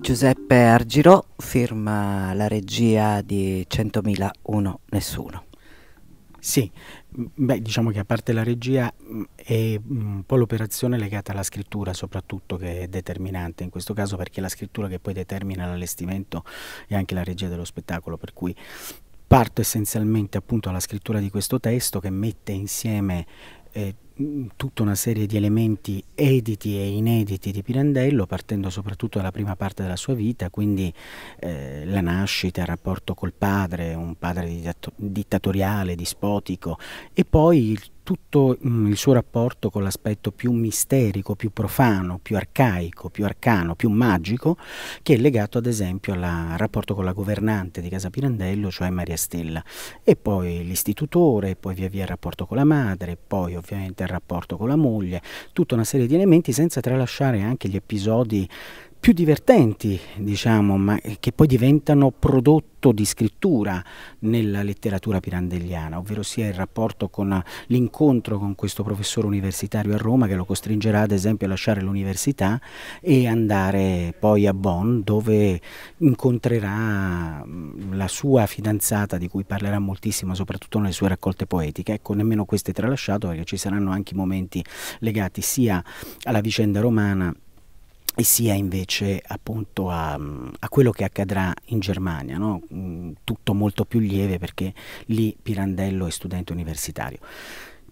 Giuseppe Argirò firma la regia di 100.001 Nessuno. Sì, beh, diciamo che a parte la regia è un po' l'operazione legata alla scrittura soprattutto che è determinante in questo caso perché è la scrittura che poi determina l'allestimento e anche la regia dello spettacolo, per cui parto essenzialmente appunto alla scrittura di questo testo che mette insieme eh, Mm, tutta una serie di elementi editi e inediti di Pirandello, partendo soprattutto dalla prima parte della sua vita, quindi eh, la nascita, il rapporto col padre, un padre dittatoriale, dispotico, e poi il tutto mh, mm, il suo rapporto con l'aspetto più misterico, più profano, più arcaico, più arcano, più magico, che è legato ad esempio al rapporto con la governante di Casa Pirandello, cioè Maria Stella, e poi l'istitutore, poi via via il rapporto con la madre, poi ovviamente il rapporto con la moglie, tutta una serie di elementi senza tralasciare anche gli episodi più divertenti, diciamo, ma che poi diventano prodotto di scrittura nella letteratura pirandelliana, ovvero sia il rapporto con l'incontro con questo professore universitario a Roma che lo costringerà ad esempio a lasciare l'università e andare poi a Bonn dove incontrerà mm, la sua fidanzata di cui parlerà moltissimo soprattutto nelle sue raccolte poetiche. Ecco, nemmeno queste tralasciato perché ci saranno anche momenti legati sia alla vicenda romana e sia invece appunto a, mm, a, quello che accadrà in Germania, no? Mm, tutto molto più lieve perché lì Pirandello è studente universitario,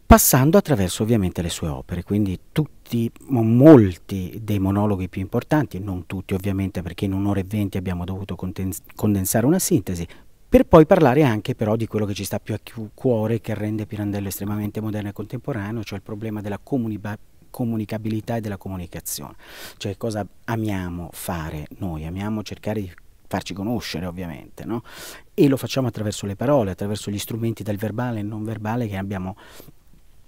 passando attraverso ovviamente le sue opere, quindi tutti, molti dei monologhi più importanti, non tutti ovviamente perché in un'ora e venti abbiamo dovuto condensare una sintesi, per poi parlare anche però di quello che ci sta più a cuore, che rende Pirandello estremamente moderno e contemporaneo, cioè il problema della comunità comunicabilità e della comunicazione, cioè cosa amiamo fare noi, amiamo cercare di farci conoscere ovviamente, no? e lo facciamo attraverso le parole, attraverso gli strumenti del verbale e non verbale che abbiamo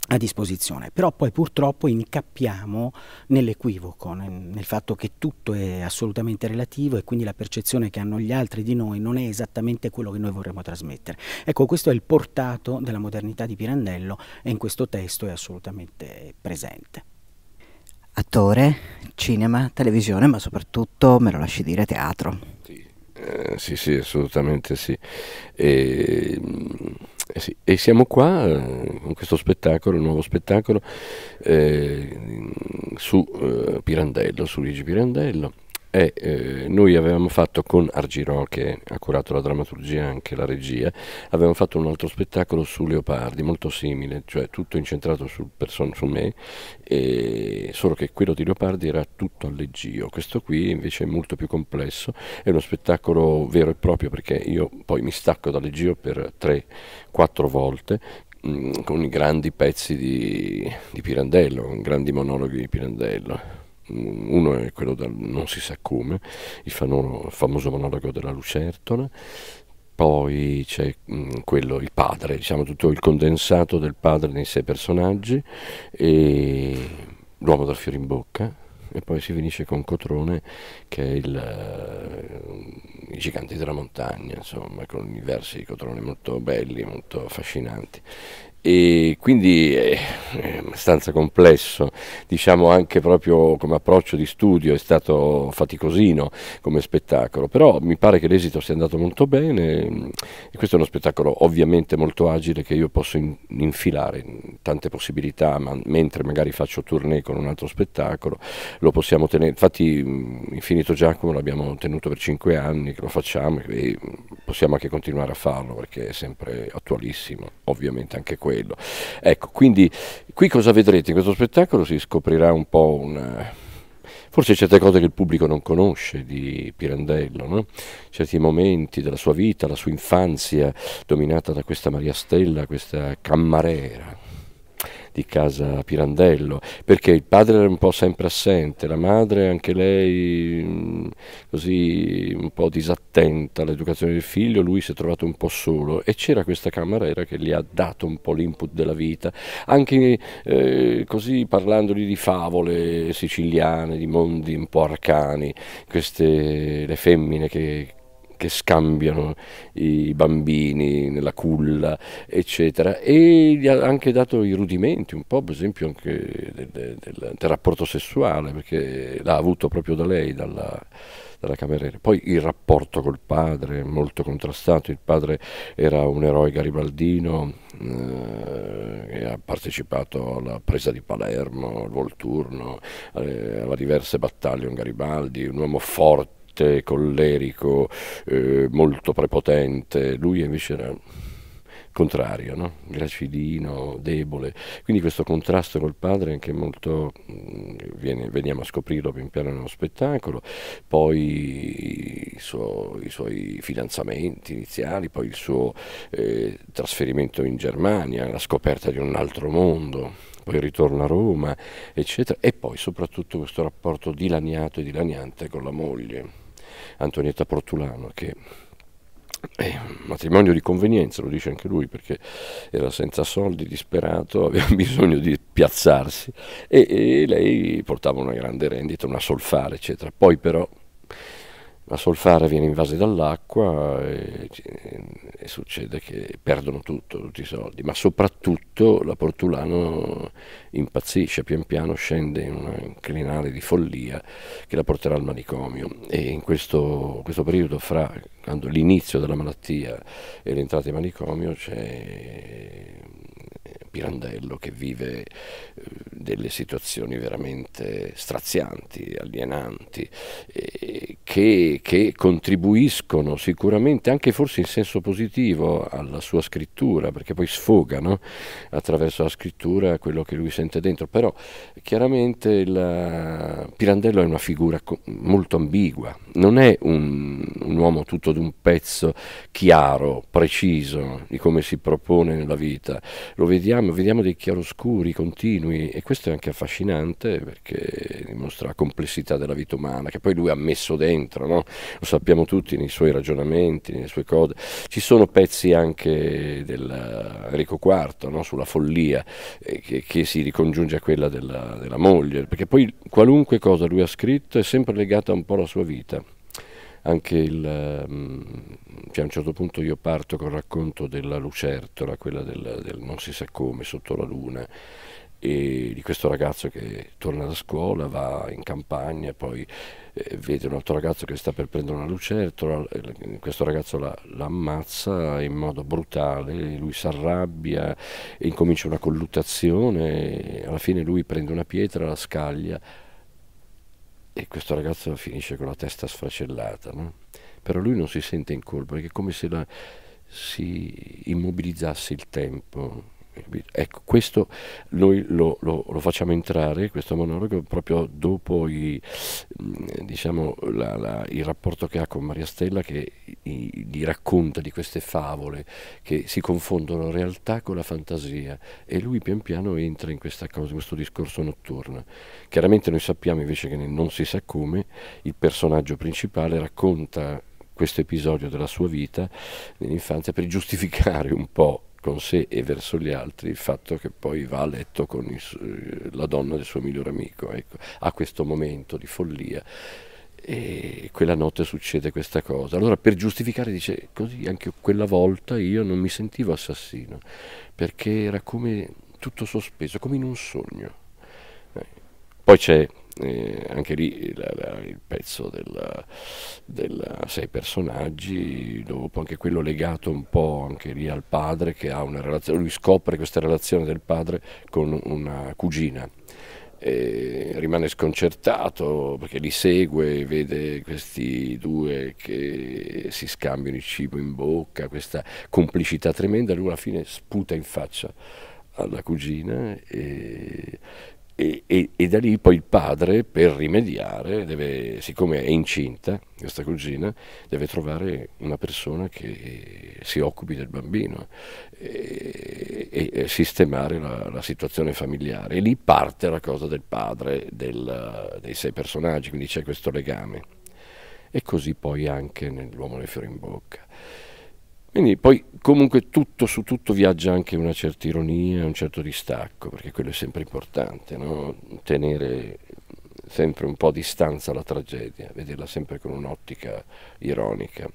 a disposizione, però poi purtroppo incappiamo nell'equivoco, nel, nel, fatto che tutto è assolutamente relativo e quindi la percezione che hanno gli altri di noi non è esattamente quello che noi vorremmo trasmettere. Ecco, questo è il portato della modernità di Pirandello e in questo testo è assolutamente presente attore, cinema, televisione, ma soprattutto, me lo lasci dire, teatro. Sì, eh, sì, sì, assolutamente sì. E, mm, eh, sì. e siamo qua eh, con questo spettacolo, un nuovo spettacolo eh, su eh, Pirandello, su Luigi Pirandello e eh, noi avevamo fatto con Argirò che ha curato la drammaturgia e anche la regia avevamo fatto un altro spettacolo su Leopardi molto simile cioè tutto incentrato sul su me e, solo che quello di Leopardi era tutto alleggio questo qui invece è molto più complesso è uno spettacolo vero e proprio perché io poi mi stacco dall'alleggio per 3-4 volte mm, con i grandi pezzi di, di Pirandello, grandi monologhi di Pirandello uno è quello del non si sa come, il, famoso monologo della lucertola, poi c'è mm, quello, il padre, diciamo tutto il condensato del padre nei sei personaggi, e l'uomo dal fiore in bocca, e poi si finisce con Cotrone che è il, uh, i giganti della montagna, insomma, con i versi di Cotrone molto belli, molto affascinanti e quindi è abbastanza complesso, diciamo anche proprio come approccio di studio è stato faticosino come spettacolo, però mi pare che l'esito sia andato molto bene e questo è uno spettacolo ovviamente molto agile che io posso in infilare in tante possibilità, ma mentre magari faccio tournée con un altro spettacolo, lo possiamo tenere, infatti Infinito Giacomo l'abbiamo tenuto per cinque anni, lo facciamo e possiamo anche continuare a farlo perché è sempre attualissimo, ovviamente anche questo quello. Ecco, quindi qui cosa vedrete? In questo spettacolo si scoprirà un po' una forse certe cose che il pubblico non conosce di Pirandello, no? certi momenti della sua vita, la sua infanzia dominata da questa Maria Stella, questa cammarera di casa Pirandello, perché il padre era un po' sempre assente, la madre anche lei mm, così un po' disattenta all'educazione del figlio, lui si è trovato un po' solo e c'era questa cameriera che gli ha dato un po' l'input della vita, anche eh, così parlandogli di favole siciliane, di mondi un po' arcani, queste le femmine che che scambiano i bambini nella culla, eccetera, e gli ha anche dato i rudimenti, un po' per esempio anche del, del, del rapporto sessuale, perché l'ha avuto proprio da lei, dalla, dalla cameriera. Poi il rapporto col padre, molto contrastato, il padre era un eroe garibaldino eh, che ha partecipato alla presa di Palermo, al Volturno, eh, diverse battaglie con Garibaldi, un uomo forte forte, collerico, eh, molto prepotente, lui invece era contrario, no? gracidino, debole. Quindi questo contrasto col padre anche molto mm, viene, veniamo a scoprirlo pian piano nello spettacolo, poi i, suo, i suoi fidanzamenti iniziali, poi il suo eh, trasferimento in Germania, la scoperta di un altro mondo poi il ritorno a Roma, eccetera, e poi soprattutto questo rapporto dilaniato e dilaniante con la moglie Antonietta Portulano, che è un matrimonio di convenienza, lo dice anche lui, perché era senza soldi, disperato, aveva bisogno di piazzarsi e, e lei portava una grande rendita, una solfare, eccetera. Poi però la solfara viene invasa dall'acqua e, e, succede che perdono tutto, tutti i soldi, ma soprattutto la Portulano impazzisce, pian piano scende in un inclinale di follia che la porterà al manicomio e in questo, questo periodo fra l'inizio della malattia e l'entrata in manicomio c'è Pirandello che vive eh, delle situazioni veramente strazianti, alienanti, che, che contribuiscono sicuramente anche forse in senso positivo alla sua scrittura, perché poi sfogano attraverso la scrittura quello che lui sente dentro, però chiaramente il, eh, Pirandello è una figura molto ambigua, non è un, un uomo tutto d'un pezzo chiaro, preciso di come si propone nella vita, lo vediamo panorama, vediamo dei chiaroscuri continui e questo è anche affascinante perché dimostra la complessità della vita umana che poi lui ha messo dentro, no? lo sappiamo tutti nei suoi ragionamenti, nelle sue cose. Ci sono pezzi anche dell'Enrico IV no? sulla follia eh, che, che, si ricongiunge a quella della, della moglie, perché poi qualunque cosa lui ha scritto è sempre legata un po' alla sua vita anche il, mm, esempio a un certo punto io parto col racconto della lucertola, quella del, del non si sa come sotto la luna, e di questo ragazzo che torna da scuola, va in campagna, poi eh, vede un altro ragazzo che sta per prendere una lucertola, eh, questo ragazzo la, la ammazza in modo brutale, lui si arrabbia e incomincia una colluttazione, alla fine lui prende una pietra, la scaglia e questo ragazzo finisce con la testa sfracellata. No? però lui non si sente in colpa, perché è come se la, si immobilizzasse il tempo. Ecco, questo noi lo, lo, lo, facciamo entrare, questo monologo, proprio dopo i, mm, diciamo, la, la, il rapporto che ha con Maria Stella che gli racconta di queste favole che si confondono realtà con la fantasia e lui pian piano entra in questa cosa, in questo discorso notturno. Chiaramente noi sappiamo invece che nel non si sa come il personaggio principale racconta questo episodio della sua vita dell'infanzia, per giustificare un po' con sé e verso gli altri il fatto che poi va a letto con il, eh, la donna del suo migliore amico, ecco, ha questo momento di follia e quella notte succede questa cosa. Allora per giustificare dice così anche quella volta io non mi sentivo assassino perché era come tutto sospeso, come in un sogno. Eh, poi c'è eh, anche lì la, la, il pezzo della, sei personaggi, dopo anche quello legato un po' anche lì al padre che ha una relazione, lui scopre questa relazione del padre con una cugina. E rimane sconcertato perché li segue, vede questi due che si scambiano il cibo in bocca, questa complicità tremenda, lui alla fine sputa in faccia alla cugina e, e, e, e, da lì poi il padre per rimediare, deve, siccome è incinta questa cugina, deve trovare una persona che si occupi del bambino e, e sistemare la, la, situazione familiare. E lì parte la cosa del padre, del, dei sei personaggi, quindi c'è questo legame. E così poi anche nell'uomo le fiori in bocca. Quindi poi comunque tutto su tutto viaggia anche una certa ironia, un certo distacco, perché quello è sempre importante, no? tenere sempre un po' a distanza la tragedia, vederla sempre con un'ottica ironica.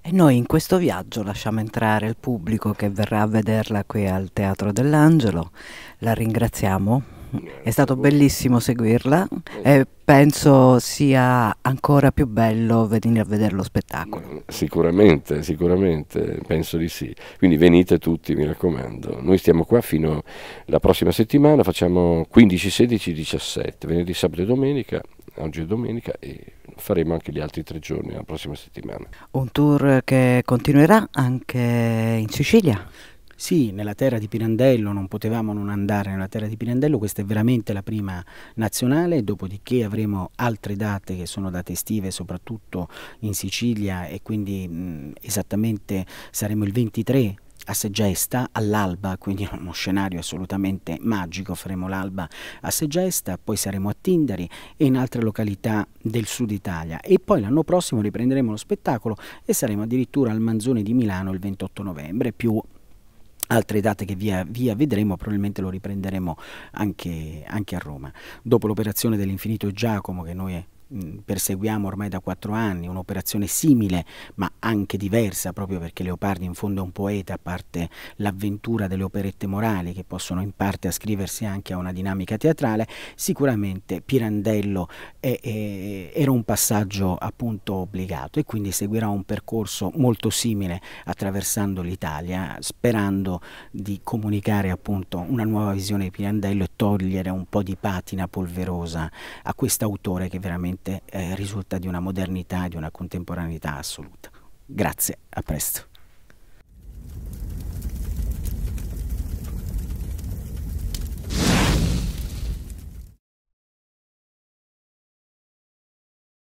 E noi in questo viaggio lasciamo entrare il pubblico che verrà a vederla qui al Teatro dell'Angelo. La ringraziamo è stato bellissimo seguirla e penso sia ancora più bello venire a vedere lo spettacolo. Sicuramente, sicuramente, penso di sì. Quindi venite tutti, mi raccomando. Noi stiamo qua fino alla prossima settimana, facciamo 15, 16, 17, venerdì, sabato e domenica oggi è domenica e faremo anche gli altri tre giorni la prossima settimana. Un tour che continuerà anche in Sicilia? Sì, nella terra di Pirandello non potevamo non andare nella terra di Pirandello, questa è veramente la prima nazionale, dopodiché avremo altre date che sono date estive soprattutto in Sicilia e quindi mh, esattamente saremo il 23 a Segesta all'alba, quindi uno scenario assolutamente magico, faremo l'alba a Segesta, poi saremo a Tindari e in altre località del sud Italia e poi l'anno prossimo riprenderemo lo spettacolo e saremo addirittura al Manzone di Milano il 28 novembre, più altre date che via, via, vedremo, probabilmente lo riprenderemo anche, anche a Roma. Dopo l'operazione dell'Infinito Giacomo, che noi perseguiamo ormai da quattro anni un'operazione simile ma anche diversa proprio perché Leopardi in fondo è un poeta a parte l'avventura delle operette morali che possono in parte ascriversi anche a una dinamica teatrale sicuramente Pirandello è, è, era un passaggio appunto obbligato e quindi seguirà un percorso molto simile attraversando l'Italia sperando di comunicare appunto una nuova visione di Pirandello e togliere un po' di patina polverosa a quest'autore che veramente veramente eh, risulta di una modernità di una contemporaneità assoluta. Grazie, a presto.